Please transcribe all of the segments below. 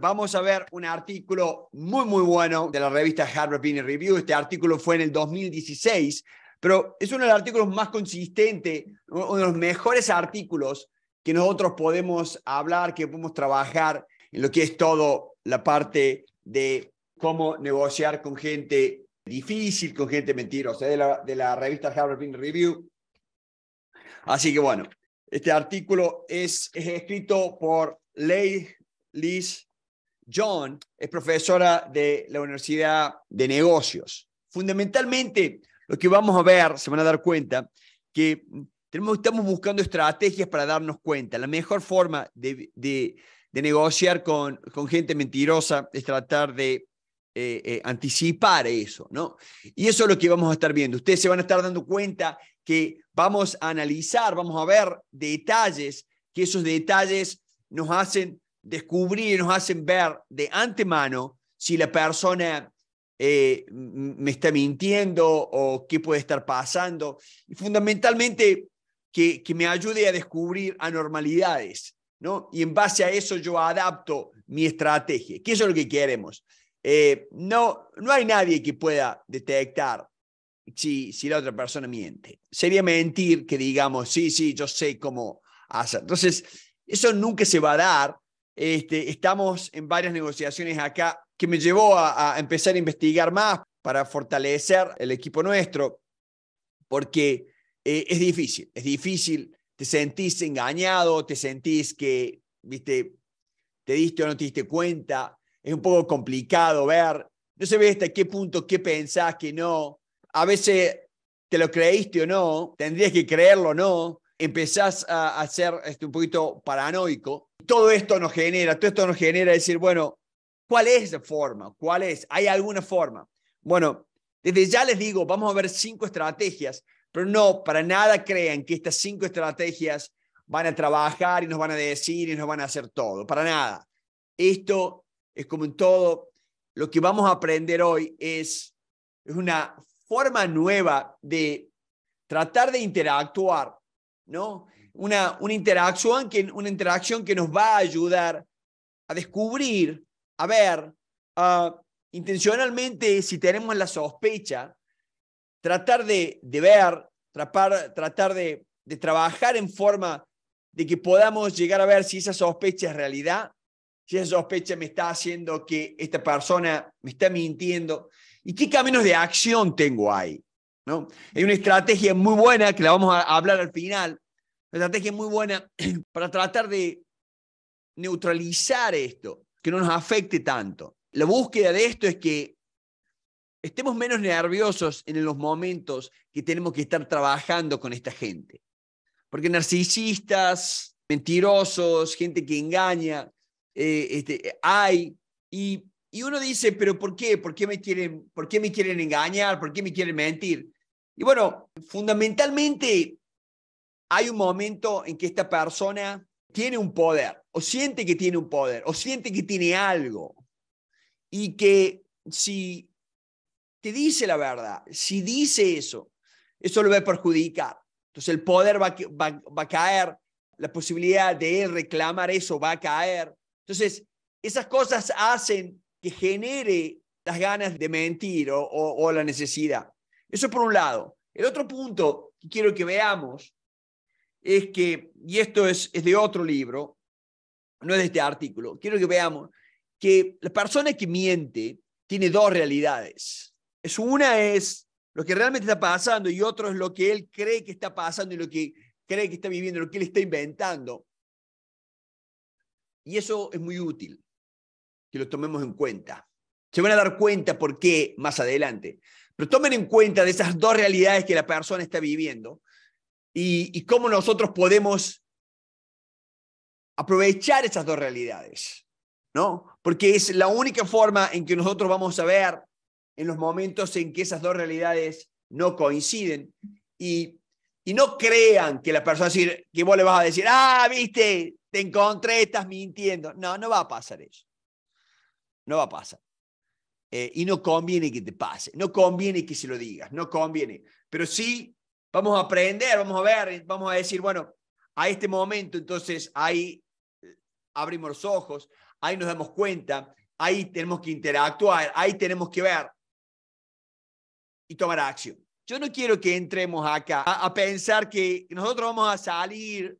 Vamos a ver un artículo muy, muy bueno de la revista Harvard Business Review. Este artículo fue en el 2016, pero es uno de los artículos más consistentes, uno de los mejores artículos que nosotros podemos hablar, que podemos trabajar en lo que es todo la parte de cómo negociar con gente difícil, con gente mentirosa, de la, de la revista Harvard Business Review. Así que bueno, este artículo es, escrito por Leigh Liz John es profesora de la Universidad de Negocios. Fundamentalmente, lo que vamos a ver, se van a dar cuenta, que tenemos, estamos buscando estrategias para darnos cuenta. La mejor forma de, negociar con, con, gente mentirosa es tratar de eh, eh, anticipar eso, ¿no? Y eso es lo que vamos a estar viendo. Ustedes se van a estar dando cuenta que vamos a analizar, vamos a ver detalles, que esos detalles nos hacen descubrir y nos hacen ver de antemano si la persona eh, me está mintiendo o qué puede estar pasando. Y fundamentalmente que, que, me ayude a descubrir anormalidades, ¿no? Y en base a eso yo adapto mi estrategia, que eso es lo que queremos. Eh, no, no hay nadie que pueda detectar si, si la otra persona miente. Sería mentir que digamos, sí, sí, yo sé cómo hacer. Entonces, eso nunca se va a dar este, estamos en varias negociaciones acá que me llevó a, empezar a investigar más para fortalecer el equipo nuestro, porque eh, es difícil, es difícil, te sentís engañado, te sentís que, viste, te diste o no te diste cuenta, es un poco complicado ver, no se ve hasta qué punto, qué pensás, que no, a veces te lo creíste o no, tendrías que creerlo o no, empezás a, ser este, un poquito paranoico. Todo esto nos genera, todo esto nos genera decir, bueno, ¿cuál es la forma? ¿Cuál es? ¿Hay alguna forma? Bueno, desde ya les digo, vamos a ver cinco estrategias, pero no, para nada crean que estas cinco estrategias van a trabajar y nos van a decir y nos van a hacer todo, para nada. Esto es como en todo, lo que vamos a aprender hoy es, es una forma nueva de tratar de interactuar ¿no? Una, interacción que, una interacción que nos va a ayudar a descubrir, a ver, ah, intencionalmente, si tenemos la sospecha, tratar de, ver, tratar de trabajar en forma de que podamos llegar a ver si esa sospecha es realidad, si esa sospecha me está haciendo que esta persona me está mintiendo y qué caminos de acción tengo ahí. ¿no? Hay una estrategia muy buena que la vamos a hablar al final, una estrategia muy buena para tratar de neutralizar esto, que no nos afecte tanto. La búsqueda de esto es que estemos menos nerviosos en los momentos que tenemos que estar trabajando con esta gente. Porque narcisistas, mentirosos, gente que engaña, eh, este, hay. Y, y, uno dice, pero ¿por qué? ¿Por qué, me quieren, ¿Por qué me quieren engañar? ¿Por qué me quieren mentir? Y bueno, fundamentalmente hay un momento en que esta persona tiene un poder, o siente que tiene un poder, o siente que tiene algo, y que si te dice la verdad, si dice eso, eso lo va a perjudicar. Entonces el poder va, va, a caer, la posibilidad de reclamar eso va a caer. Entonces, esas cosas hacen que genere las ganas de mentir o la necesidad. Eso por un lado. El otro punto que quiero que veamos es que, y esto es, es de otro libro, no es de este artículo, quiero que veamos que la persona que miente tiene dos realidades. una es lo que realmente está pasando y otro es lo que él cree que está pasando y lo que cree que está viviendo, lo que él está inventando. Y eso es muy útil, que lo tomemos en cuenta. Se van a dar cuenta por qué más adelante. Pero tomen en cuenta de esas dos realidades que la persona está viviendo y, cómo nosotros podemos aprovechar esas dos realidades, ¿no? Porque es la única forma en que nosotros vamos a ver en los momentos en que esas dos realidades no coinciden y, y no crean que la persona decir, que vos le vas a decir, ah, viste, te encontré, estás mintiendo. No, no va a pasar eso. No va a pasar. Eh, y no conviene que te pase, no conviene que se lo digas, no conviene. Pero sí, vamos a aprender, vamos a ver, vamos a decir, bueno, a este momento entonces ahí eh, abrimos los ojos, ahí nos damos cuenta, ahí tenemos que interactuar, ahí tenemos que ver y tomar acción. Yo no quiero que entremos acá a, pensar que nosotros vamos a salir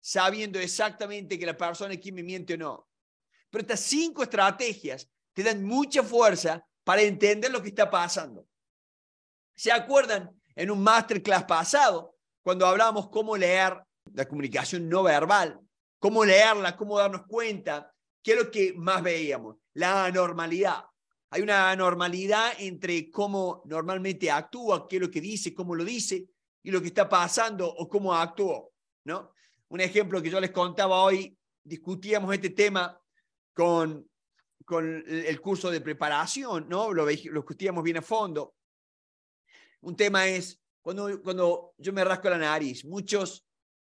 sabiendo exactamente que la persona aquí me miente o no. Pero estas cinco estrategias tienen mucha fuerza para entender lo que está pasando. ¿Se acuerdan? En un masterclass pasado, cuando hablábamos cómo leer la comunicación no verbal, cómo leerla, cómo darnos cuenta, ¿qué es lo que más veíamos? La anormalidad. Hay una anormalidad entre cómo normalmente actúa, qué es lo que dice, cómo lo dice, y lo que está pasando o cómo actuó. ¿no? Un ejemplo que yo les contaba hoy, discutíamos este tema con con el curso de preparación, ¿no? Lo, lo discutíamos bien a fondo. Un tema es, cuando, cuando yo me rasco la nariz, muchos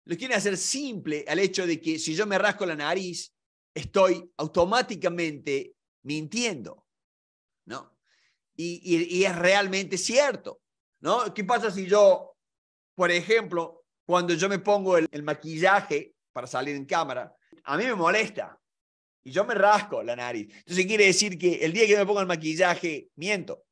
lo quieren hacer simple al hecho de que si yo me rasco la nariz, estoy automáticamente mintiendo, ¿no? Y, es realmente cierto, ¿no? ¿Qué pasa si yo, por ejemplo, cuando yo me pongo el maquillaje para salir en cámara, a mí me molesta, y yo me rasco la nariz. Entonces quiere decir que el día que me ponga el maquillaje, miento.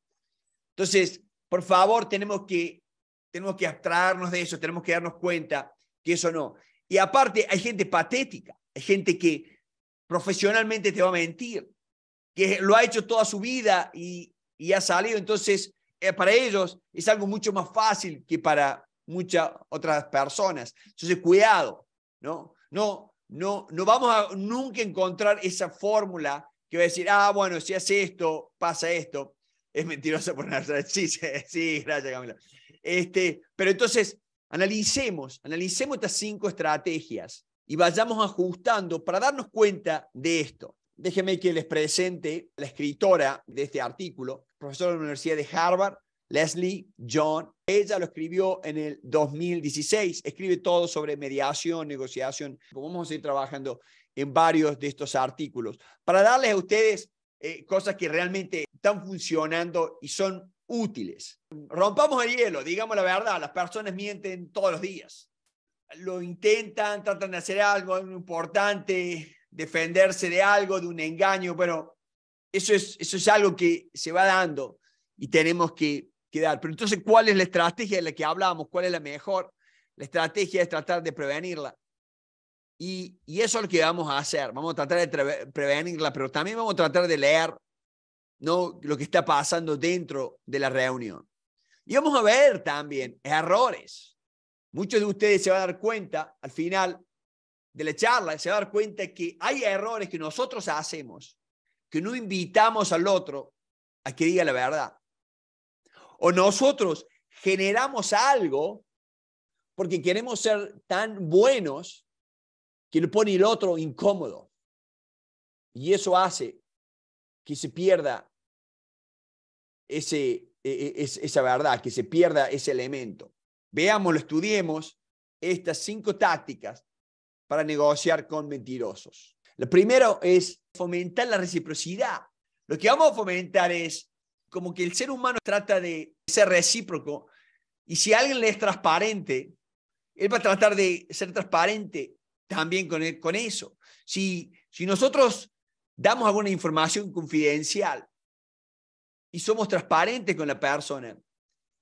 Entonces, por favor, tenemos que, tenemos que abstraernos de eso, tenemos que darnos cuenta que eso no. Y aparte, hay gente patética, hay gente que profesionalmente te va a mentir, que lo ha hecho toda su vida y, y ha salido. Entonces, eh, para ellos es algo mucho más fácil que para muchas otras personas. Entonces, cuidado, ¿no? No no, vamos a nunca encontrar esa fórmula que va a decir, ah, bueno, si hace esto, pasa esto. Es mentirosa por nada. Sí, sí, gracias, Camila. Este, pero entonces, analicemos, analicemos estas cinco estrategias y vayamos ajustando para darnos cuenta de esto. Déjenme que les presente la escritora de este artículo, profesora de la Universidad de Harvard, Leslie John. Ella lo escribió en el 2016. Escribe todo sobre mediación, negociación. Vamos a ir trabajando en varios de estos artículos para darles a ustedes eh, cosas que realmente están funcionando y son útiles. Rompamos el hielo, digamos la verdad, las personas mienten todos los días. Lo intentan, tratan de hacer algo, importante, defenderse de algo, de un engaño. Pero eso es, eso es algo que se va dando y tenemos que quedar, Pero entonces, ¿cuál es la estrategia de la que hablábamos? ¿Cuál es la mejor? La estrategia es tratar de prevenirla. Y, eso es lo que vamos a hacer. Vamos a tratar de prevenirla, pero también vamos a tratar de leer ¿no? lo que está pasando dentro de la reunión. Y vamos a ver también errores. Muchos de ustedes se van a dar cuenta al final de la charla, se van a dar cuenta que hay errores que nosotros hacemos, que no invitamos al otro a que diga la verdad. O nosotros generamos algo porque queremos ser tan buenos que le pone el otro incómodo. Y eso hace que se pierda ese, e, e, esa verdad, que se pierda ese elemento. Veámoslo, estudiemos estas cinco tácticas para negociar con mentirosos. Lo primero es fomentar la reciprocidad. Lo que vamos a fomentar es como que el ser humano trata de ser recíproco y si alguien le es transparente, él va a tratar de ser transparente también con, con eso. Si, si nosotros damos alguna información confidencial y somos transparentes con la persona,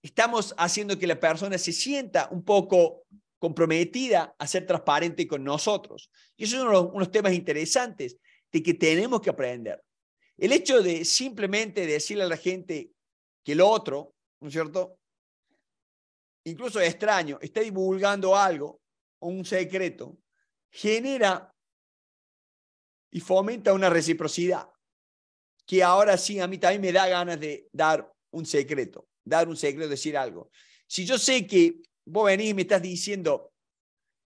estamos haciendo que la persona se sienta un poco comprometida a ser transparente con nosotros. Y es uno de unos temas interesantes de que tenemos que aprender. El hecho de simplemente decirle a la gente que lo otro, ¿no es cierto? Incluso extraño, está divulgando algo, un secreto, genera y fomenta una reciprocidad que ahora sí a mí también me da ganas de dar un secreto, dar un secreto, decir algo. Si yo sé que vos venís y me estás diciendo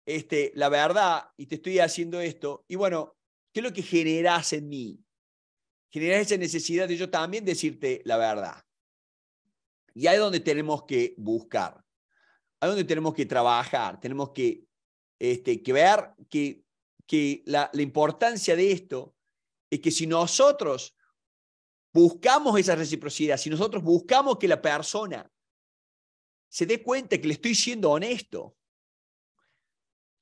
este, la verdad y te estoy haciendo esto, y bueno, ¿qué es lo que generás en mí? generas esa necesidad de yo también decirte la verdad. Y ahí es donde tenemos que buscar, ahí es donde tenemos que trabajar, tenemos que, este, que ver que, que la, la importancia de esto es que si nosotros buscamos esa reciprocidad, si nosotros buscamos que la persona se dé cuenta que le estoy siendo honesto,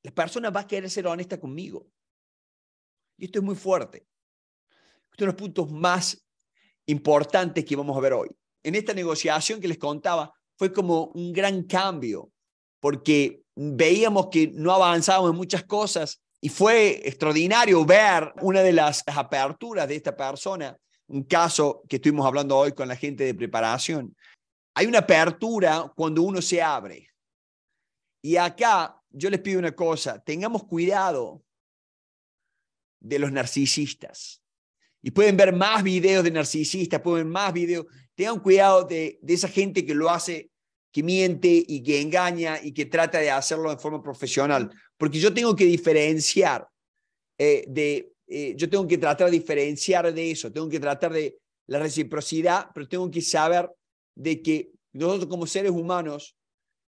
la persona va a querer ser honesta conmigo. Y esto es muy fuerte uno de los puntos más importantes que vamos a ver hoy. En esta negociación que les contaba, fue como un gran cambio, porque veíamos que no avanzábamos en muchas cosas y fue extraordinario ver una de las aperturas de esta persona, un caso que estuvimos hablando hoy con la gente de preparación. Hay una apertura cuando uno se abre. Y acá yo les pido una cosa, tengamos cuidado de los narcisistas. Y pueden ver más videos de narcisistas, pueden ver más videos. Tengan cuidado de, esa gente que lo hace, que miente y que engaña y que trata de hacerlo de forma profesional. Porque yo tengo que diferenciar eh, de, eh, yo tengo que tratar de diferenciar de eso, tengo que tratar de la reciprocidad, pero tengo que saber de que nosotros como seres humanos,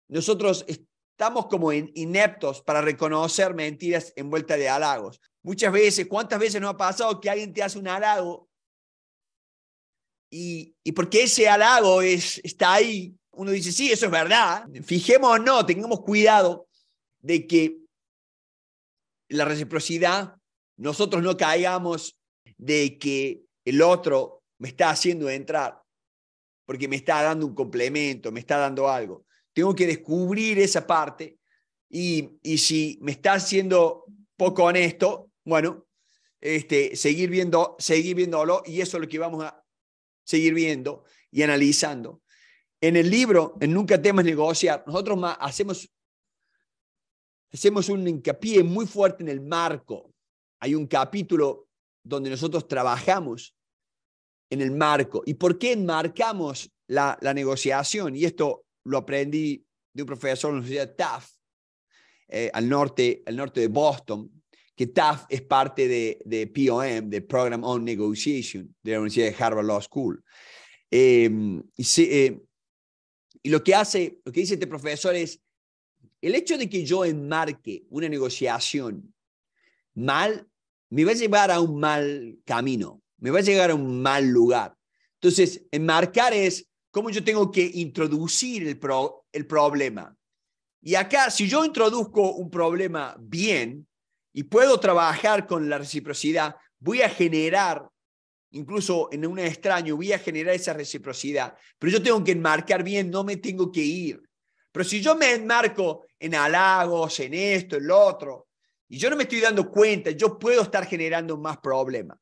nosotros estamos como ineptos para reconocer mentiras en vuelta de halagos. Muchas veces, ¿cuántas veces nos ha pasado que alguien te hace un halago? Y, porque ese halago es, está ahí, uno dice, sí, eso es verdad. ¿eh? Fijémonos, no, tengamos cuidado de que la reciprocidad, nosotros no caigamos de que el otro me está haciendo entrar, porque me está dando un complemento, me está dando algo. Tengo que descubrir esa parte y, y si me está haciendo poco honesto, bueno, este, seguir, viendo, seguir viéndolo y eso es lo que vamos a seguir viendo y analizando. En el libro, en Nunca temas negociar, nosotros hacemos, hacemos un hincapié muy fuerte en el marco. Hay un capítulo donde nosotros trabajamos en el marco. ¿Y por qué enmarcamos la, negociación? Y esto lo aprendí de un profesor en la Universidad Taft, eh, al, norte, al norte de Boston, que TAF es parte de, de POM, de Program on Negotiation, de la Universidad de Harvard Law School. Em, em, y, lo que hace, lo que dice este profesor es, el hecho de que yo enmarque una negociación mal, me va a llevar a un mal camino, me va a llegar a un mal lugar. Entonces, enmarcar es cómo yo tengo que introducir el, el problema. Y acá, si yo introduzco un problema bien, y puedo trabajar con la reciprocidad, voy a generar, incluso en un extraño, voy a generar esa reciprocidad. Pero yo tengo que enmarcar bien, no me tengo que ir. Pero si yo me enmarco en halagos, en esto, en lo otro, y yo no me estoy dando cuenta, yo puedo estar generando más problemas.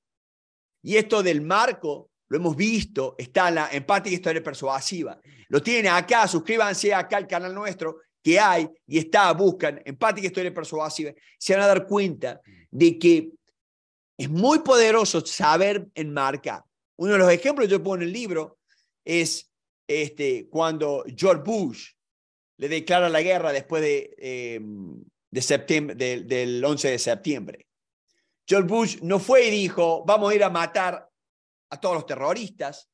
Y esto del marco, lo hemos visto, está en la empática historia persuasiva. Lo tienen acá, suscríbanse acá al canal nuestro, que hay y está, buscan empática, historia persuasiva, se van a dar cuenta mm. de que es muy poderoso saber enmarcar. Uno de los ejemplos que yo pongo en el libro es este, cuando George Bush le declara la guerra después de, em, septiembre, del 11 de septiembre. George Bush no fue y dijo, vamos a ir a matar a todos los terroristas,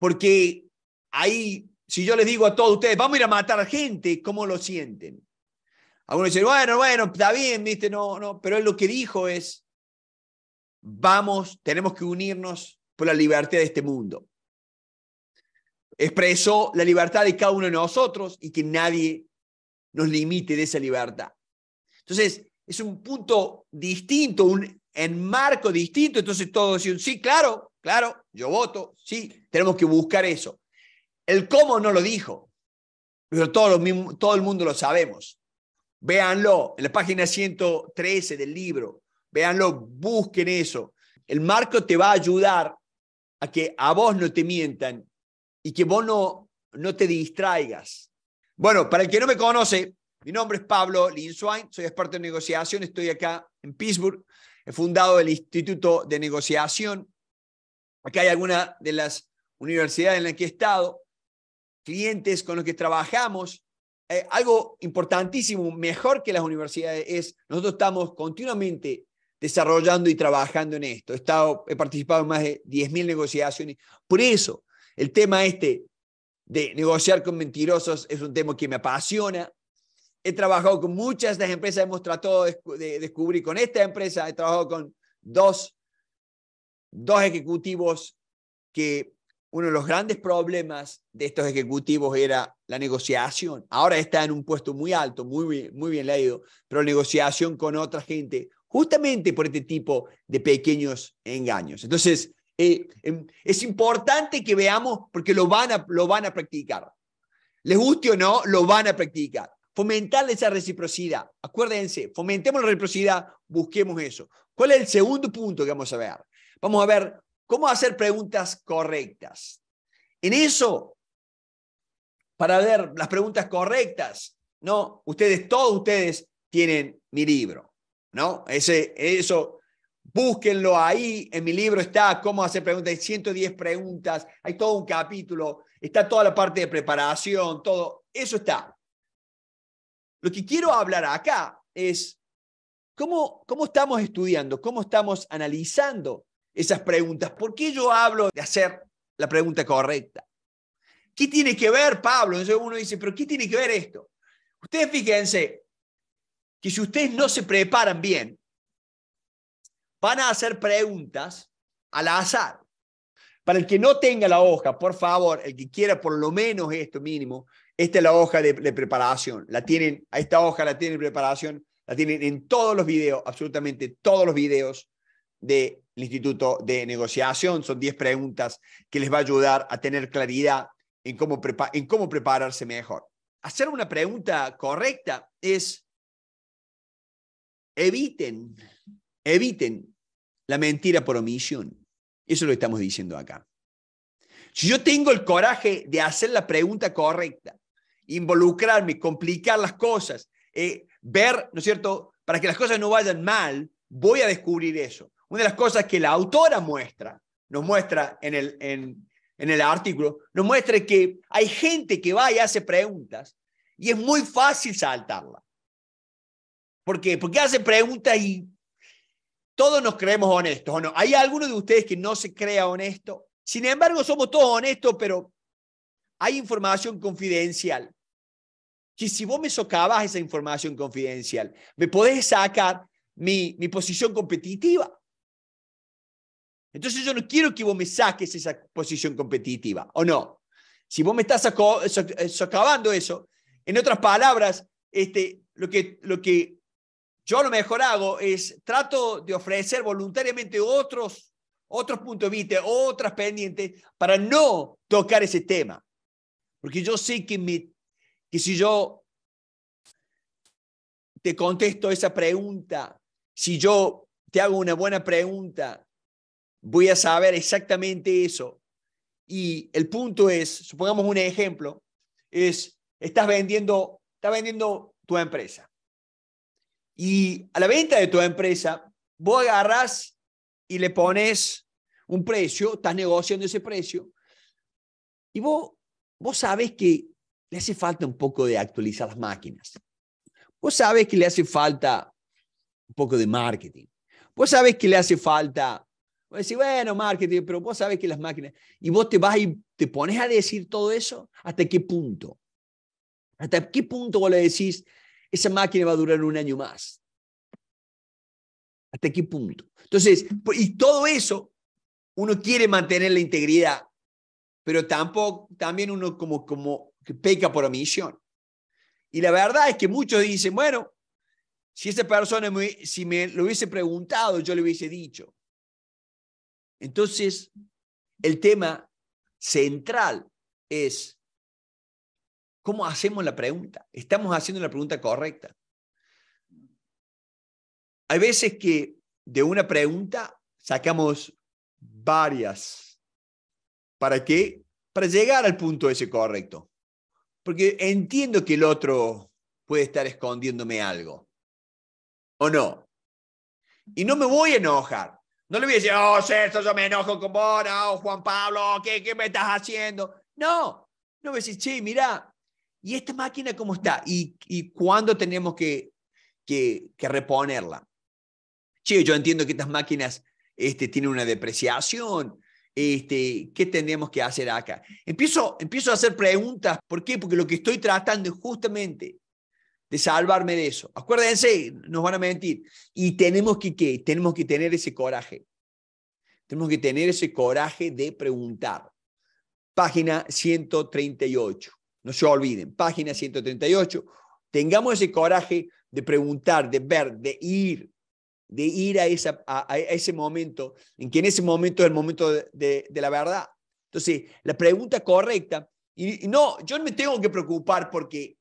porque ahí si yo les digo a todos ustedes, vamos a ir a matar gente, ¿cómo lo sienten? Algunos dicen, bueno, bueno, está bien, ¿viste? No, no, pero él lo que dijo es, vamos, tenemos que unirnos por la libertad de este mundo. Expresó la libertad de cada uno de nosotros y que nadie nos limite de esa libertad. Entonces, es un punto distinto, un enmarco distinto. Entonces todos dicen, sí, claro, claro, yo voto, sí, tenemos que buscar eso. El cómo no lo dijo, pero todo, el mundo lo sabemos. Véanlo en la página 113 del libro, véanlo, busquen eso. El marco te va a ayudar a que a vos no te mientan y que vos no, no te distraigas. Bueno, para el que no me conoce, mi nombre es Pablo Linswain, soy experto en negociación, estoy acá en Pittsburgh, he fundado el Instituto de Negociación. Acá hay alguna de las universidades en las que he estado clientes con los que trabajamos. Eh, algo importantísimo, mejor que las universidades, es nosotros estamos continuamente desarrollando y trabajando en esto. He, estado, he participado en más de 10.000 negociaciones. Por eso, el tema este de negociar con mentirosos es un tema que me apasiona. He trabajado con muchas de las empresas, hemos tratado de, de descubrir con esta empresa, he trabajado con dos, dos ejecutivos que uno de los grandes problemas de estos ejecutivos era la negociación. Ahora está en un puesto muy alto, muy bien, muy bien leído, pero negociación con otra gente, justamente por este tipo de pequeños engaños. Entonces, eh, em, es importante que veamos, porque lo van, a, lo van a practicar. Les guste o no, lo van a practicar. Fomentar esa reciprocidad. Acuérdense, fomentemos la reciprocidad, busquemos eso. ¿Cuál es el segundo punto que vamos a ver? Vamos a ver cómo hacer preguntas correctas. En eso, para ver las preguntas correctas, ¿no? Ustedes, todos ustedes tienen mi libro, ¿no? Ese, eso, búsquenlo ahí, en mi libro está cómo hacer preguntas, hay 110 preguntas, hay todo un capítulo, está toda la parte de preparación, todo, eso está. Lo que quiero hablar acá es cómo, cómo estamos estudiando, cómo estamos analizando esas preguntas? ¿Por qué yo hablo de hacer la pregunta correcta? ¿Qué tiene que ver, Pablo? Entonces uno dice, pero ¿qué tiene que ver esto? Ustedes fíjense que si ustedes no se preparan bien, van a hacer preguntas al azar. Para el que no tenga la hoja, por favor, el que quiera por lo menos esto mínimo, esta es la hoja de, preparación. La tienen, esta hoja la tienen en preparación, la tienen en todos los videos, absolutamente todos los videos del Instituto de Negociación. Son 10 preguntas que les va a ayudar a tener claridad en cómo, en cómo prepararse mejor. Hacer una pregunta correcta es eviten, eviten la mentira por omisión. Eso lo estamos diciendo acá. Si yo tengo el coraje de hacer la pregunta correcta, involucrarme, complicar las cosas, eh, ver, ¿no es cierto?, para que las cosas no vayan mal, voy a descubrir eso. Una de las cosas que la autora muestra, nos muestra en el, en, el artículo, nos muestra que hay gente que va y hace preguntas y es muy fácil saltarla. ¿Por qué? Porque hace preguntas y todos nos creemos honestos, ¿o no? ¿Hay alguno de ustedes que no se crea honesto? Sin embargo, somos todos honestos, pero hay información confidencial. Que si vos me socavas esa información confidencial, me podés sacar mi, mi posición competitiva. Entonces yo no quiero que vos me saques esa posición competitiva, ¿o no? Si vos me estás eh, socavando eso, en otras palabras, este, lo, que, lo que yo a lo mejor hago es trato de ofrecer voluntariamente otros, otros puntos de vista, otras pendientes, para no tocar ese tema. Porque yo sé que, me, que si yo te contesto esa pregunta, si yo te hago una buena pregunta, voy a saber exactamente eso. Y el punto es, supongamos un ejemplo, es, estás vendiendo, estás vendiendo tu empresa. Y a la venta de tu empresa, vos agarras y le pones un precio, estás negociando ese precio, y vos, vos sabes que le hace falta un poco de actualizar las máquinas. Vos sabes que le hace falta un poco de marketing. Vos sabes que le hace falta Vos bueno, marketing, pero vos sabés que las máquinas. Y vos te vas y te pones a decir todo eso, ¿hasta qué punto? ¿Hasta qué punto vos le decís, esa máquina va a durar un año más? ¿Hasta qué punto? Entonces, y todo eso, uno quiere mantener la integridad, pero tampoco, también uno como, como que peca por omisión. Y la verdad es que muchos dicen, bueno, si esa persona, si me lo hubiese preguntado, yo le hubiese dicho. Entonces, el tema central es cómo hacemos la pregunta. ¿Estamos haciendo la pregunta correcta? Hay veces que de una pregunta sacamos varias. ¿Para qué? Para llegar al punto ese correcto. Porque entiendo que el otro puede estar escondiéndome algo. ¿O no? Y no me voy a enojar. No le voy a decir, oh, yo me enojo con vos, oh Juan Pablo, ¿qué, qué me estás haciendo? No, no voy a decir, che, mirá, ¿y esta máquina cómo está? ¿Y, y cuándo tenemos que, que, que reponerla? Che, yo entiendo que estas máquinas este, tienen una depreciación, este, ¿qué tenemos que hacer acá? Empiezo, empiezo a hacer preguntas, ¿por qué? Porque lo que estoy tratando es justamente de salvarme de eso. Acuérdense, nos van a mentir. Y tenemos que, Tenemos que tener ese coraje. Tenemos que tener ese coraje de preguntar. Página 138. No se olviden, página 138. Tengamos ese coraje de preguntar, de ver, de ir, de ir a, esa, a, ese momento, en que en ese momento es el momento de, la verdad. Entonces, la pregunta correcta, y, y no, yo no me tengo que preocupar porque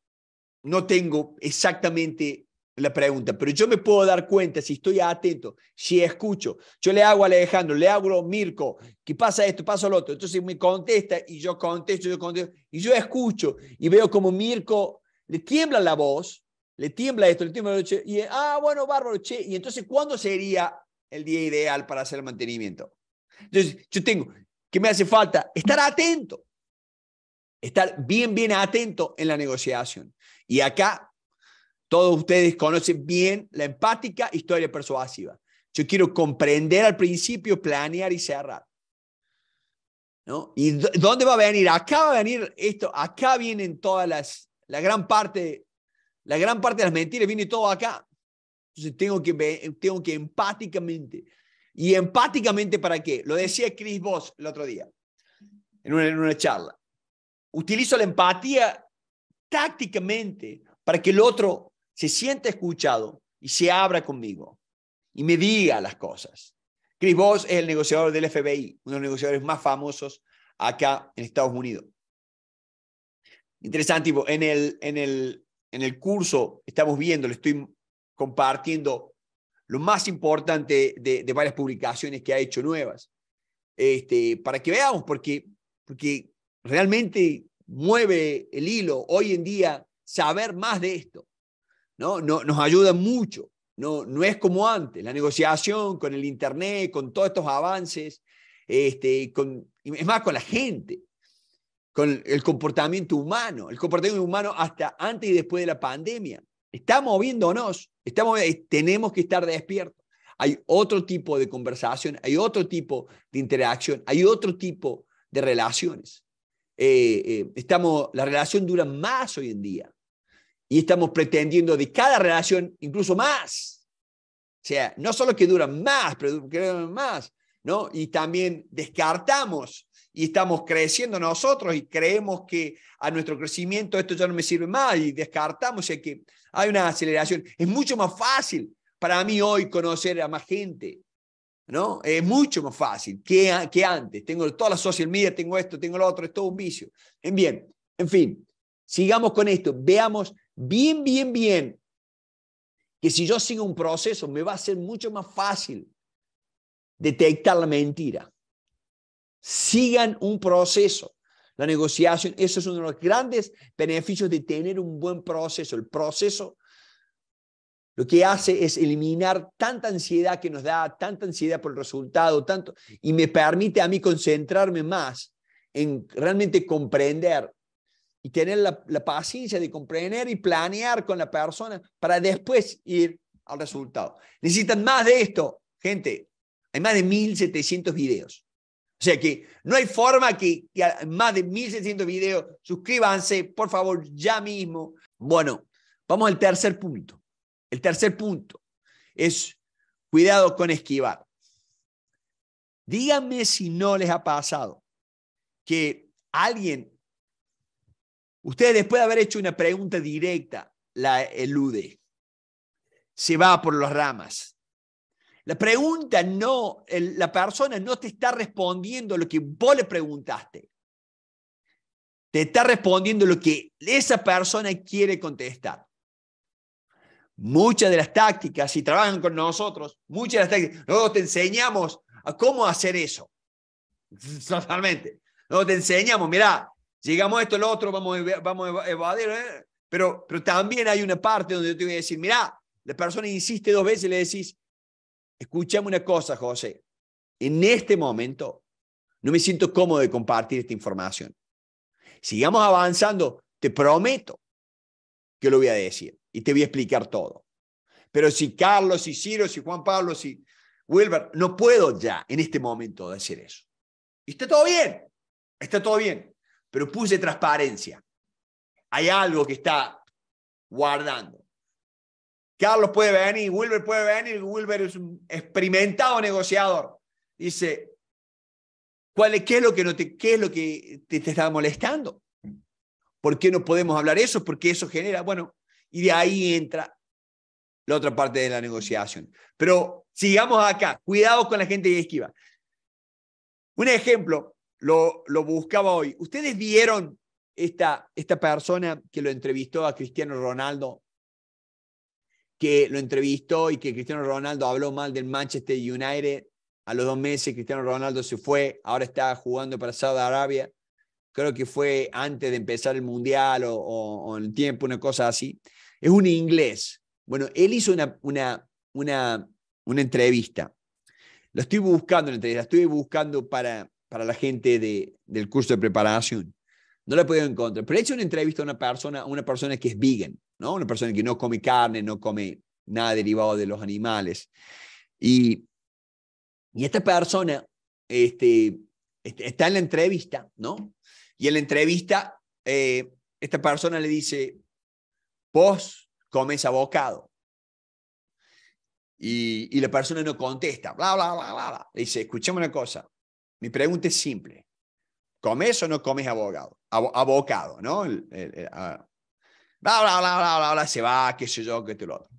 no tengo exactamente la pregunta, pero yo me puedo dar cuenta si estoy atento, si escucho. Yo le hago a Alejandro, le hago a Mirko, ¿qué pasa esto? Pasa lo otro. Entonces me contesta y yo contesto, yo contesto, y yo escucho y veo como Mirko le tiembla la voz, le tiembla esto, le tiembla lo otro, y ah, bueno, bárbaro, che. Y entonces, ¿cuándo sería el día ideal para hacer el mantenimiento? Entonces, yo tengo, que me hace falta? Estar atento estar bien, bien atento en la negociación. Y acá todos ustedes conocen bien la empática historia persuasiva. Yo quiero comprender al principio, planear y cerrar. ¿No? ¿Y dónde va a venir? Acá va a venir esto, acá vienen todas las, la gran parte, la gran parte de las mentiras viene todo acá. Entonces tengo que, tengo que empáticamente. ¿Y empáticamente para qué? Lo decía Chris Voss el otro día, en una, en una charla. Utilizo la empatía tácticamente para que el otro se sienta escuchado y se abra conmigo y me diga las cosas. Chris Voss es el negociador del FBI, uno de los negociadores más famosos acá en Estados Unidos. Interesante, en el, en el, en el curso estamos viendo, le estoy compartiendo lo más importante de, de varias publicaciones que ha hecho nuevas, este, para que veamos, porque, porque realmente mueve el hilo hoy en día saber más de esto. ¿no? nos ayuda mucho. No, no es como antes. La negociación con el Internet, con todos estos avances, este, con, es más, con la gente, con el comportamiento humano, el comportamiento humano hasta antes y después de la pandemia. Está moviéndonos, estamos, tenemos que estar despiertos. Hay otro tipo de conversación, hay otro tipo de interacción, hay otro tipo de relaciones. Eh, eh, estamos, la relación dura más hoy en día. Y estamos pretendiendo de cada relación incluso más. O sea, no solo que dura más, pero que dura más, ¿no? Y también descartamos y estamos creciendo nosotros y creemos que a nuestro crecimiento esto ya no me sirve más y descartamos, o sea que hay una aceleración. Es mucho más fácil para mí hoy conocer a más gente, ¿no? Es mucho más fácil que, que antes. Tengo todas las social media, tengo esto, tengo lo otro, es todo un vicio. Bien, en fin, sigamos con esto. Veamos bien, bien, bien que si yo sigo un proceso me va a ser mucho más fácil detectar la mentira. Sigan un proceso. La negociación, eso es uno de los grandes beneficios de tener un buen proceso. El proceso lo que hace es eliminar tanta ansiedad que nos da, tanta ansiedad por el resultado, tanto, y me permite a mí concentrarme más en realmente comprender y tener la, paciencia de comprender y planear con la persona para después ir al resultado. Necesitan más de esto, gente. Hay más de 1.700 videos. O sea que no hay forma que, que más de 1.700 videos, suscríbanse, por favor, ya mismo. Bueno, vamos al tercer punto. El tercer punto es cuidado con esquivar. Díganme si no les ha pasado que alguien, ustedes después de haber hecho una pregunta directa, la elude, se va por las ramas. La pregunta no, la persona no te está respondiendo lo que vos le preguntaste. Te está respondiendo lo que esa persona quiere contestar. Muchas de las tácticas, si trabajan con nosotros, muchas de las tácticas, nosotros te enseñamos a cómo hacer eso. Totalmente. Nosotros te enseñamos, mirá, llegamos a esto, lo otro, vamos a, vamos a evadir. ¿eh? Pero, pero también hay una parte donde yo te voy a decir, mirá, la persona insiste dos veces y le decís, escúchame una cosa, José, en este momento no me siento cómodo de compartir esta información. Sigamos avanzando, te prometo que lo voy a decir y te voy a explicar todo. Pero si Carlos, y Ciro, si Juan Pablo, si Wilber, no puedo ya en este momento decir eso. Y está todo bien, está todo bien, pero puse transparencia. Hay algo que está guardando. Carlos puede venir, Wilber puede venir, Wilber es un experimentado negociador. Dice, ¿cuál ¿qué es lo que, no te, qué es lo que te está molestando? ¿Por qué no podemos hablar eso? Porque eso genera, bueno, y de ahí entra la otra parte de la negociación. Pero sigamos acá, cuidado con la gente que esquiva. Un ejemplo, lo, lo buscaba hoy. ¿Ustedes vieron esta, esta persona que lo entrevistó a Cristiano Ronaldo? Que lo entrevistó y que Cristiano Ronaldo habló mal del Manchester United. A los dos meses Cristiano Ronaldo se fue, ahora está jugando para Saudi Arabia. Creo que fue antes de empezar el Mundial o, o en el tiempo, una cosa así es un inglés. Bueno, él hizo una, una, una, una entrevista. La estoy buscando, la estoy buscando para, para la gente de, del curso de preparación. No la puedo encontrar, pero he hecho una entrevista a una persona, una persona que es vegan, ¿no? Una persona que no come carne, no come nada derivado de los animales. Y, esta persona este, está en la entrevista, ¿no? Y en la entrevista, eh, esta persona le dice, Vos comes abocado. Y, la persona no contesta, bla, bla, bla, bla, bla. dice, escuchame una cosa. Mi pregunta es simple. ¿Comes o no comes abogado? abocado, ¿no? bla, bla, bla, bla, bla, bla, se va, qué sé yo, qué te lo otro.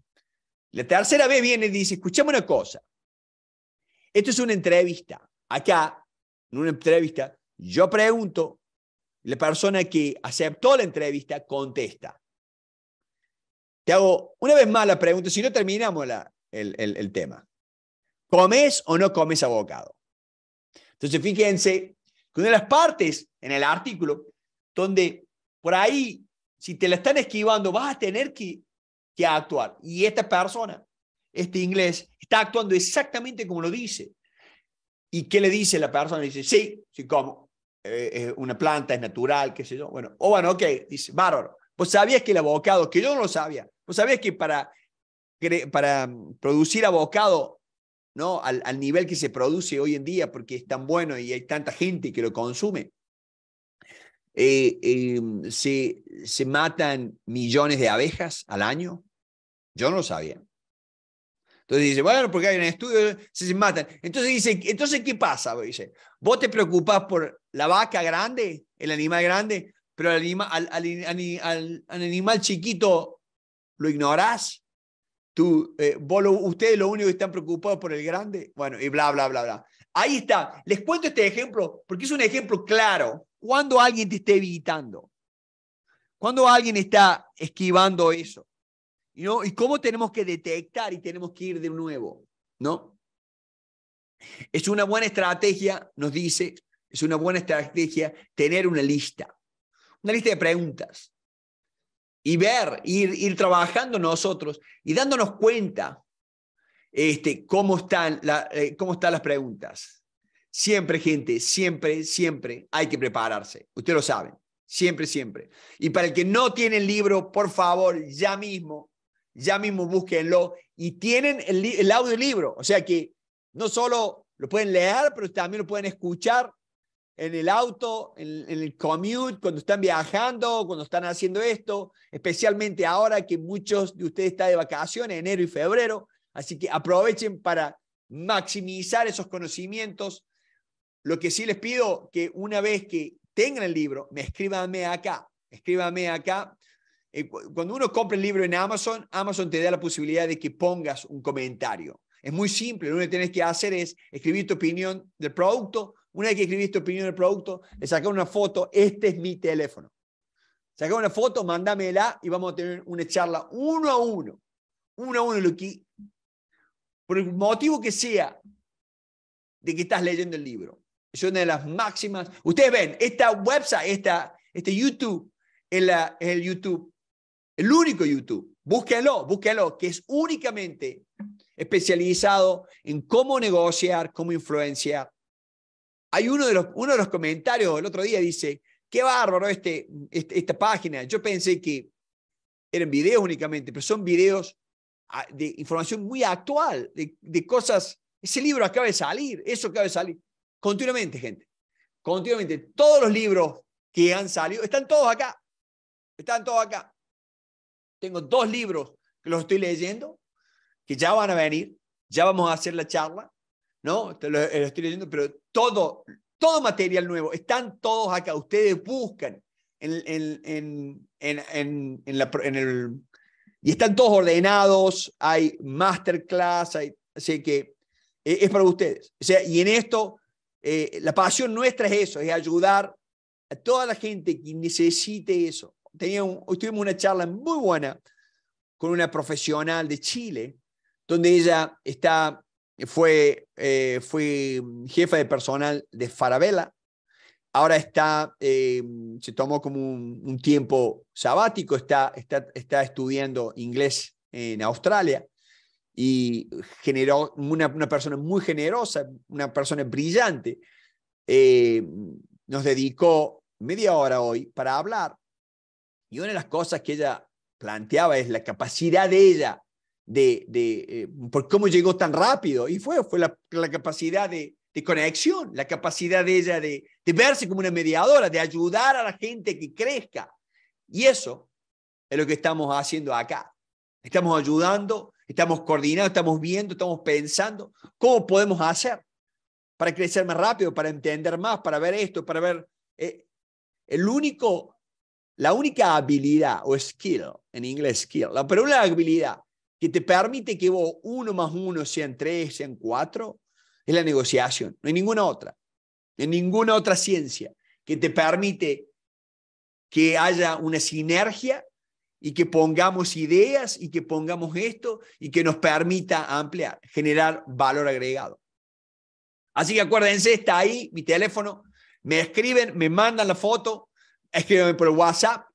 La tercera vez viene y dice, escuchame una cosa. Esto es una entrevista. Acá, en una entrevista, yo pregunto, la persona que aceptó la entrevista contesta. Te hago una vez más la pregunta, si no terminamos el, tema. ¿Comes o no comes abocado? Entonces, fíjense que una de las partes en el artículo donde por ahí, si te la están esquivando, vas a tener que, actuar. Y esta persona, este inglés, está actuando exactamente como lo dice. ¿Y qué le dice la persona? Dice, sí, sí, como eh, una planta es natural, qué sé yo. Bueno, o bueno, ok, dice, bárbaro. Pues sabías que el abocado, que yo no lo sabía, ¿Vos pues sabés que para, para mm, producir abocado ¿no? Al, al, nivel que se produce hoy en día, porque es tan bueno y hay tanta gente que lo consume, eh, eh, mm, se, se matan millones de abejas al año. Yo no lo sabía. Entonces dice, bueno, porque hay un estudio, se, se matan. Entonces dice, entonces, ¿qué pasa? Dice, vos te preocupás por la vaca grande, el animal grande, pero al, al, al animal chiquito lo ignorás. Tú, eh, ustedes lo único que están preocupados por el grande, bueno, y bla, bla, bla, bla. Ahí está. Les cuento este ejemplo porque es un ejemplo claro. Cuando alguien te esté evitando, cuando alguien está esquivando eso, ¿no? y cómo tenemos que detectar y tenemos que ir de nuevo, ¿no? Es una buena estrategia, nos dice, es una buena estrategia tener una lista, una lista de preguntas y ver, ir, ir trabajando nosotros y dándonos cuenta este, cómo, están la, eh, cómo están las preguntas. Siempre, gente, siempre, siempre hay que prepararse. Ustedes lo saben, siempre, siempre. Y para el que no tiene el libro, por favor, ya mismo, ya mismo búsquenlo. Y tienen el, el audiolibro, o sea que no solo lo pueden leer, pero también lo pueden escuchar en el auto, en, el commute, cuando están viajando, cuando están haciendo esto, especialmente ahora que muchos de ustedes están de vacaciones, enero y febrero, así que aprovechen para maximizar esos conocimientos. Lo que sí les pido que una vez que tengan el libro, me escríbanme acá, escríbanme acá. Eh, cuando uno compra el libro en Amazon, Amazon te da la posibilidad de que pongas un comentario. Es muy simple, lo único que tienes que hacer es escribir tu opinión del producto, una vez que escribiste opinión del producto, le sacas una foto, este es mi teléfono. saca una foto, mándamela y vamos a tener una charla uno a uno. Uno a uno, lo por el motivo que sea de que estás leyendo el libro. Es una de las máximas. Ustedes ven, esta website, esta, este YouTube, es el YouTube, el único YouTube. Búsquenlo, búsquenlo, que es únicamente especializado en cómo negociar, cómo influenciar hay uno de los, comentarios el otro día dice, qué bárbaro este, este, esta página. Yo pensé que eran videos únicamente, pero son videos ah, de información muy actual, de, de cosas. Ese libro acaba de salir, eso acaba de salir. Continuamente, gente. Continuamente. Todos los libros que han salido, están todos acá. Están todos acá. Tengo dos libros que los estoy leyendo, que ya van a venir, ya vamos a hacer la charla. ¿no? Eh, lo, estoy leyendo, pero todo, todo material nuevo, están todos acá, ustedes buscan en, en, en, en la, el... Y están todos ordenados, hay masterclass, hay, así que e, es, para ustedes. O sea, y en esto, eh, la pasión nuestra es eso, es ayudar a toda la gente que necesite eso. Tenía tuvimos una charla muy buena con una profesional de Chile, donde ella está fue, eh, jefa de personal de Farabella. Ahora está, eh, se tomó como un, tiempo sabático, está, está, estudiando inglés en Australia y generó una, persona muy generosa, una persona brillante. Eh, nos dedicó media hora hoy para hablar. Y una de las cosas que ella planteaba es la capacidad de ella de, de eh, por cómo llegó tan rápido. Y fue, fue la, la capacidad de, de, conexión, la capacidad de ella de, de, verse como una mediadora, de ayudar a la gente que crezca. Y eso es lo que estamos haciendo acá. Estamos ayudando, estamos coordinando, estamos viendo, estamos pensando cómo podemos hacer para crecer más rápido, para entender más, para ver esto, para ver... Eh, el único, la única habilidad o skill, en inglés skill, pero una habilidad que te permite que vos uno más uno sean tres, sean cuatro, es la negociación. No hay ninguna otra. No hay ninguna otra ciencia que te permite que haya una sinergia y que pongamos ideas y que pongamos esto y que nos permita ampliar, generar valor agregado. Así que acuérdense, está ahí mi teléfono, me escriben, me mandan la foto, escríbeme por WhatsApp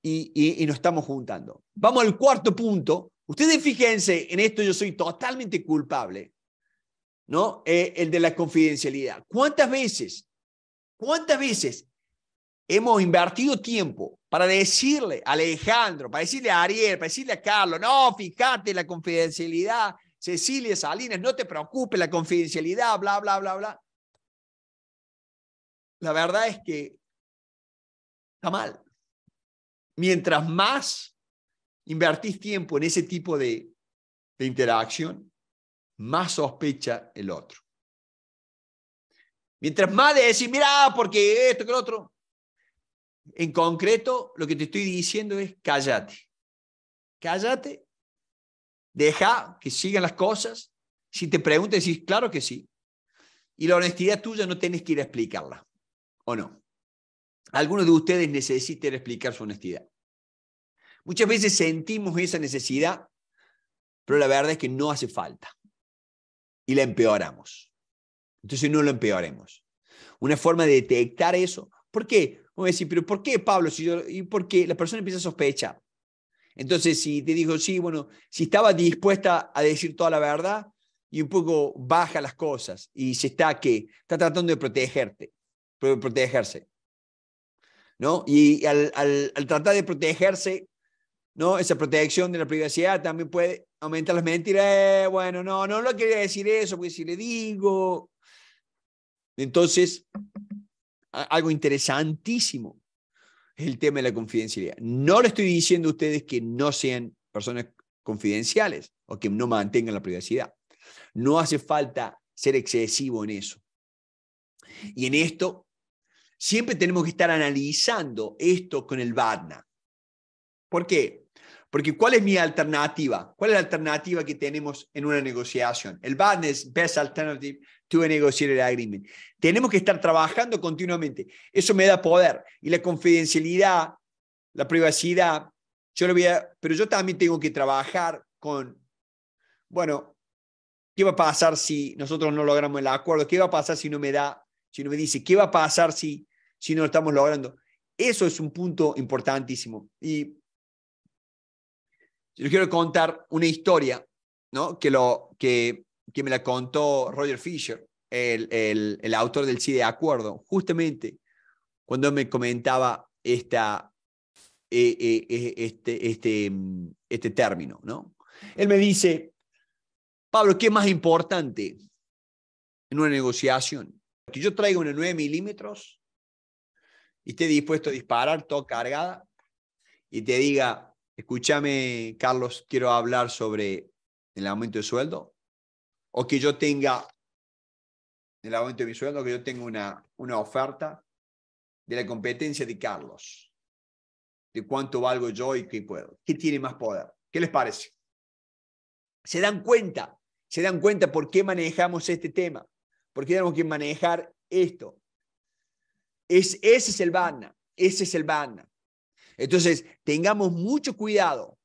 y, y, y nos estamos juntando. Vamos al cuarto punto, Ustedes fíjense, en esto yo soy totalmente culpable, ¿no? Eh, el de la confidencialidad. ¿Cuántas veces, cuántas veces hemos invertido tiempo para decirle a Alejandro, para decirle a Ariel, para decirle a Carlos, no, fíjate la confidencialidad, Cecilia Salinas, no te preocupes, la confidencialidad, bla, bla, bla, bla. La verdad es que está mal. Mientras más invertís tiempo en ese tipo de, interacción, más sospecha el otro. Mientras más de mira, porque esto, que lo otro. En concreto, lo que te estoy diciendo es cállate. Cállate, deja que sigan las cosas. Si te preguntan, decís, claro que sí. Y la honestidad tuya no tienes que ir a explicarla, ¿o no? Algunos de ustedes necesitan explicar su honestidad. Muchas veces sentimos esa necesidad, pero la verdad es que no hace falta. Y la empeoramos. Entonces no lo empeoremos. Una forma de detectar eso. ¿Por qué? Vamos a decir, pero ¿por qué Pablo? Si yo, y porque la persona empieza a sospechar. Entonces, si te digo, sí, bueno, si estaba dispuesta a decir toda la verdad y un poco baja las cosas y se está que está tratando de protegerte, protegerse. ¿No? Y al, al, al tratar de protegerse, ¿no? Esa protección de la privacidad también puede aumentar las mentiras. Eh, bueno, no, no lo quería decir eso, porque si le digo. Entonces, algo interesantísimo es el tema de la confidencialidad. No le estoy diciendo a ustedes que no sean personas confidenciales o que no mantengan la privacidad. No hace falta ser excesivo en eso. Y en esto, siempre tenemos que estar analizando esto con el BADNA. ¿Por qué? Porque ¿cuál es mi alternativa? ¿Cuál es la alternativa que tenemos en una negociación? El business Best Alternative to a Negotiated Agreement. Tenemos que estar trabajando continuamente. Eso me da poder. Y la confidencialidad, la privacidad, yo lo voy a, pero yo también tengo que trabajar con, bueno, ¿qué va a pasar si nosotros no logramos el acuerdo? ¿Qué va a pasar si no me da, si no me dice, qué va a pasar si, si no lo estamos logrando? Eso es un punto importantísimo. Y yo quiero contar una historia ¿no? que, lo, que, que me la contó Roger Fisher, el, el, el autor del Sí de Acuerdo, justamente cuando me comentaba esta, e, e, e, este, este, este término. ¿no? Él me dice, Pablo, ¿qué es más importante en una negociación? Que yo traiga una 9 milímetros y esté dispuesto a disparar todo cargada y te diga, escúchame, Carlos, quiero hablar sobre el aumento de sueldo, o que yo tenga el aumento de mi sueldo, que yo tenga una, una oferta de la competencia de Carlos, de cuánto valgo yo y qué puedo, qué tiene más poder. ¿Qué les parece? Se dan cuenta, se dan cuenta por qué manejamos este tema, por qué tenemos que manejar esto. Es, ese es el banner. ese es el ban. Entonces, tengamos mucho cuidado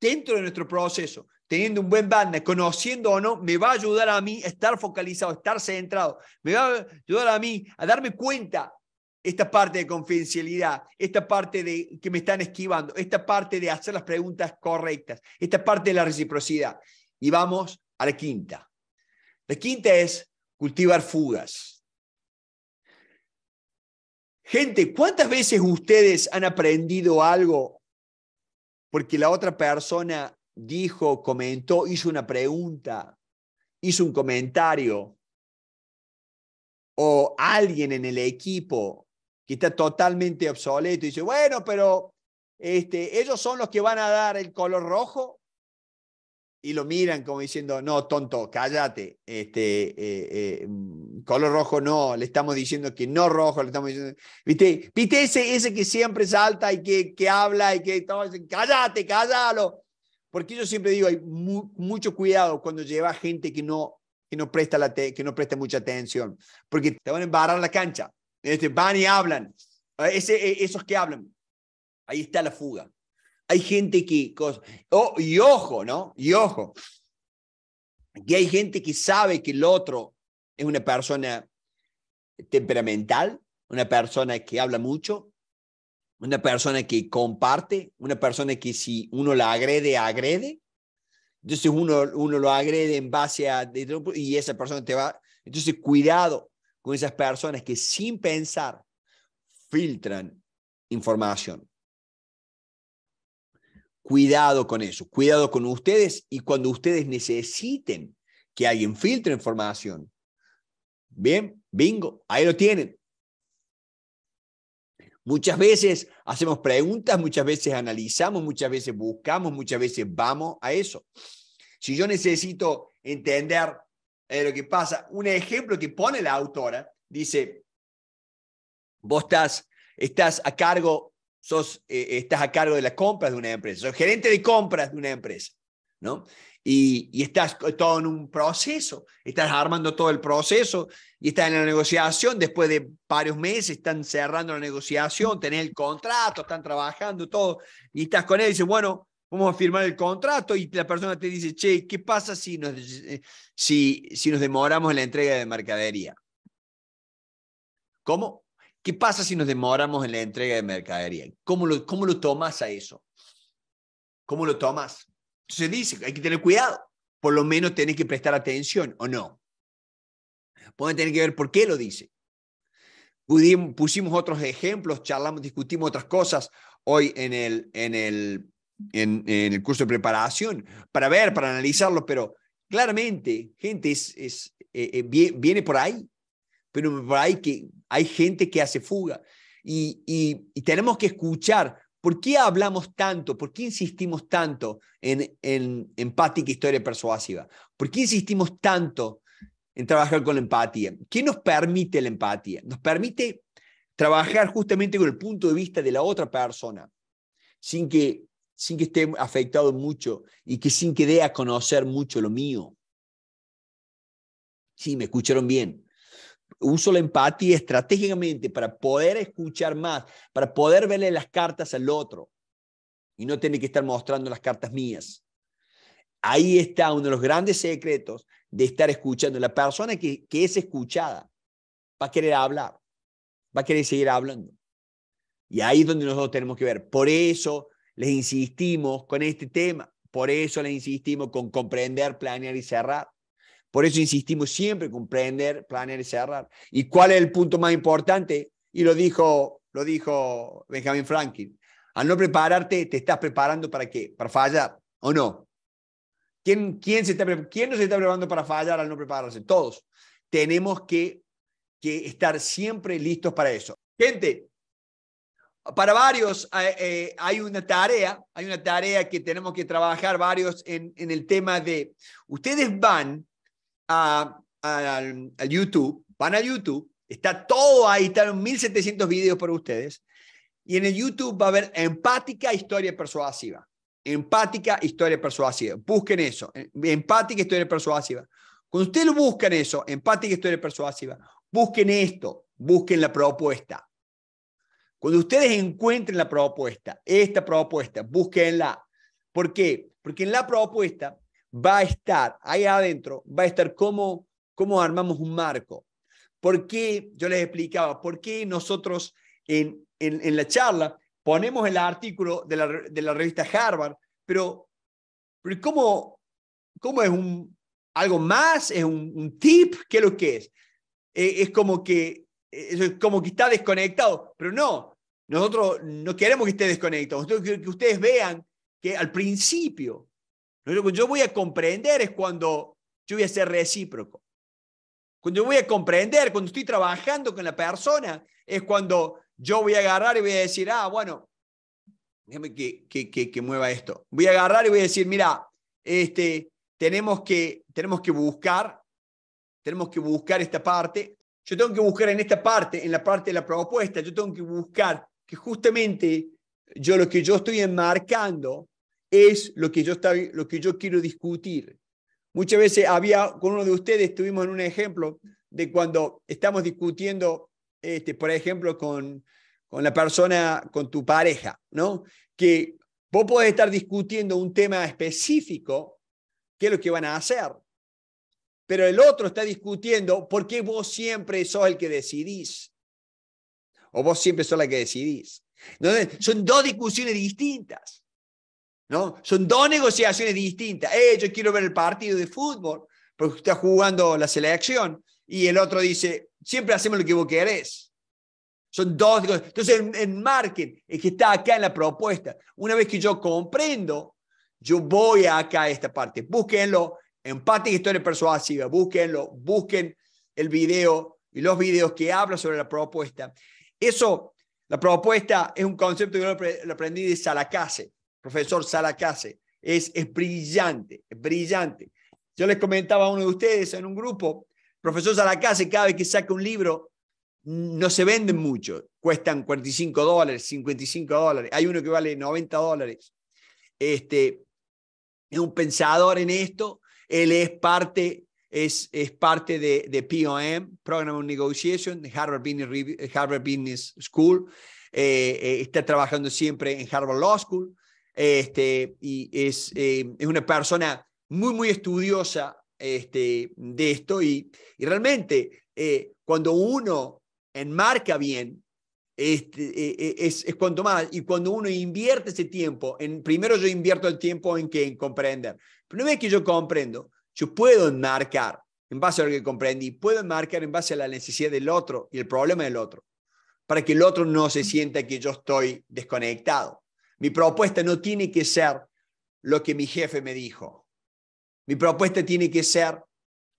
dentro de nuestro proceso, teniendo un buen banner, conociendo o no, me va a ayudar a mí a estar focalizado, a estar centrado, me va a ayudar a mí a darme cuenta esta parte de confidencialidad, esta parte de que me están esquivando, esta parte de hacer las preguntas correctas, esta parte de la reciprocidad. Y vamos a la quinta. La quinta es cultivar fugas. Gente, ¿cuántas veces ustedes han aprendido algo porque la otra persona dijo, comentó, hizo una pregunta, hizo un comentario? O alguien en el equipo que está totalmente obsoleto dice, bueno, pero este, ellos son los que van a dar el color rojo y lo miran como diciendo, no, tonto, cállate, este, eh, eh, mm, color rojo no, le estamos diciendo que no rojo, le estamos diciendo, viste, viste ese, ese que siempre salta y que, que habla y que diciendo cállate, cállalo. Porque yo siempre digo, hay mucho cuidado cuando lleva gente que no, que no, presta la que no presta mucha atención, porque te van a embarrar la cancha, este, van y hablan, ese, e, esos que hablan, ahí está la fuga. Hay gente que... y ojo, ¿no? Y ojo. Que hay gente que sabe que el otro es una persona temperamental, una persona que habla mucho, una persona que comparte, una persona que si uno la agrede, agrede. Entonces uno, uno lo agrede en base a... Y esa persona te va... Entonces cuidado con esas personas que sin pensar filtran información. Cuidado con eso, cuidado con ustedes y cuando ustedes necesiten que alguien filtre información. Bien, bingo, ahí lo tienen. Muchas veces hacemos preguntas, muchas veces analizamos, muchas veces buscamos, muchas veces vamos a eso. Si yo necesito entender eh, lo que pasa, un ejemplo que pone la autora, dice, vos estás, estás a cargo sos, eh, estás a cargo de las compras de una empresa, sos gerente de compras de una empresa, ¿no? Y, y, estás todo en un proceso, estás armando todo el proceso y estás en la negociación, después de varios meses están cerrando la negociación, tenés el contrato, están trabajando todo, y estás con él y dices, bueno, vamos a firmar el contrato y la persona te dice, che, ¿qué pasa si nos, eh, si, si nos demoramos en la entrega de mercadería? ¿Cómo? ¿Qué pasa si nos demoramos en la entrega de mercadería? ¿Cómo lo, cómo lo tomas a eso? ¿Cómo lo tomas? Se dice, hay que tener cuidado. Por lo menos tenés que prestar atención o no. Pueden tener que ver por qué lo dice. Pusimos otros ejemplos, charlamos, discutimos otras cosas hoy en el, en el, en, el curso de preparación para ver, para analizarlo, pero claramente, gente, es, es eh, eh, viene por ahí. Pero por ahí que hay gente que hace fuga. Y, tenemos que escuchar por qué hablamos tanto, por qué insistimos tanto en, empática historia persuasiva, por qué insistimos tanto en trabajar con la empatía. ¿Qué nos permite la empatía? Nos permite trabajar justamente con el punto de vista de la otra persona, sin que, sin que esté afectado mucho y que sin que dé a conocer mucho lo mío. Sí, me escucharon bien uso la empatía estratégicamente para poder escuchar más, para poder verle las cartas al otro y no tener que estar mostrando las cartas mías. Ahí está uno de los grandes secretos de estar escuchando. La persona que, que es escuchada va a querer hablar, va a querer seguir hablando. Y ahí es donde nosotros tenemos que ver. Por eso les insistimos con este tema, por eso les insistimos con comprender, planear y cerrar. Por eso insistimos siempre en comprender, planear y cerrar. ¿Y cuál es el punto más importante? Y lo dijo, lo dijo Benjamin Franklin. Al no prepararte, te estás preparando para qué? Para fallar, ¿o no? ¿Quién, quién, se está, ¿Quién no se está preparando para fallar al no prepararse? Todos. Tenemos que, que estar siempre listos para eso. Gente, para varios eh, eh, hay una tarea, hay una tarea que tenemos que trabajar varios en, en el tema de, ustedes van a, YouTube, van a YouTube, está todo ahí, están 1700 videos para ustedes. Y en el YouTube va a haber empática historia persuasiva. Empática historia persuasiva. Busquen eso. Empática historia persuasiva. Cuando ustedes busquen eso, empática historia persuasiva, busquen esto, busquen la propuesta. Cuando ustedes encuentren la propuesta, esta propuesta, búsquenla. ¿Por qué? Porque en la propuesta va a estar ahí adentro, va a estar cómo, cómo armamos un marco. ¿Por qué? Yo les explicaba, ¿por qué nosotros en, en, la charla ponemos el artículo de la, revista Harvard, pero, pero ¿cómo, es un, algo más? ¿Es un, tip? ¿Qué es lo que es? Eh, es como que eh, es como que está desconectado, pero no, nosotros no queremos que esté desconectado, nosotros que ustedes vean que al principio lo que yo voy a comprender es cuando yo voy a ser recíproco. Cuando yo voy a comprender, cuando estoy trabajando con la persona, es cuando yo voy a agarrar y voy a decir, ah, bueno, déjame que, que, que, que mueva esto. Voy a agarrar y voy a decir, mira, este, tenemos, que, tenemos que buscar, tenemos que buscar esta parte. Yo tengo que buscar en esta parte, en la parte de la propuesta, yo tengo que buscar que justamente yo lo que yo estoy enmarcando es lo que yo, está lo que yo quiero discutir. Muchas veces había, con uno de ustedes estuvimos en un ejemplo de cuando estamos discutiendo, este, por ejemplo, con, con la persona, con tu pareja, ¿no? Que vos podés estar discutiendo un tema específico, qué es lo que van a hacer, pero el otro está discutiendo por qué vos siempre sos el que decidís, o vos siempre sos la que decidís. Entonces, son dos discusiones distintas. Son dos negociaciones distintas. Eh, yo quiero ver el partido de fútbol, porque está jugando la selección, y el otro dice, siempre hacemos lo que vos querés. Son dos cosas. Entonces, el, el marketing es que está acá en la propuesta. Una vez que yo comprendo, yo voy acá a esta parte. Búsquenlo, empate y historia persuasiva. Búsquenlo, busquen el video y los videos que hablan sobre la propuesta. Eso, la propuesta es un concepto que yo lo aprendí de Salacase profesor Salacase, es, brillante, es brillante. Yo les comentaba a uno de ustedes en un grupo, profesor Salacase, cada vez que saca un libro, mm, no se venden mucho, cuestan 45 dólares, 55 dólares, hay uno que vale 90 dólares. Este, es un pensador en esto, él es parte, es, es parte de, POM, Program of Negotiation, de Harvard Business, School, eh, eh, está trabajando siempre en Harvard Law School, este, y es, eh, es una persona muy, muy estudiosa este, de esto y, y realmente eh, cuando uno enmarca bien, este, eh, es, cuanto más, y cuando uno invierte ese tiempo, en, primero yo invierto el tiempo en que en comprender, pero no vez que yo comprendo, yo puedo enmarcar en base a lo que comprendí, puedo enmarcar en base a la necesidad del otro y el problema del otro, para que el otro no se sienta que yo estoy desconectado. Mi propuesta no tiene que ser lo que mi jefe me dijo. Mi propuesta tiene que ser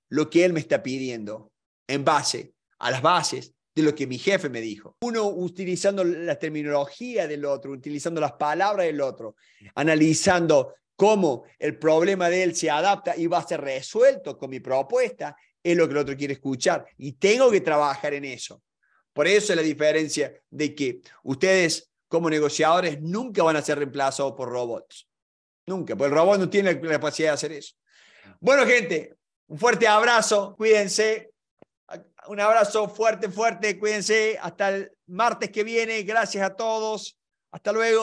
lo que él me está pidiendo en base a las bases de lo que mi jefe me dijo. Uno utilizando la terminología del otro, utilizando las palabras del otro, analizando cómo el problema de él se adapta y va a ser resuelto con mi propuesta, es lo que el otro quiere escuchar. Y tengo que trabajar en eso. Por eso es la diferencia de que ustedes como negociadores nunca van a ser reemplazados por robots. Nunca, porque el robot no tiene la capacidad de hacer eso. Bueno, gente, un fuerte abrazo, cuídense. Un abrazo fuerte, fuerte, cuídense. Hasta el martes que viene. Gracias a todos. Hasta luego.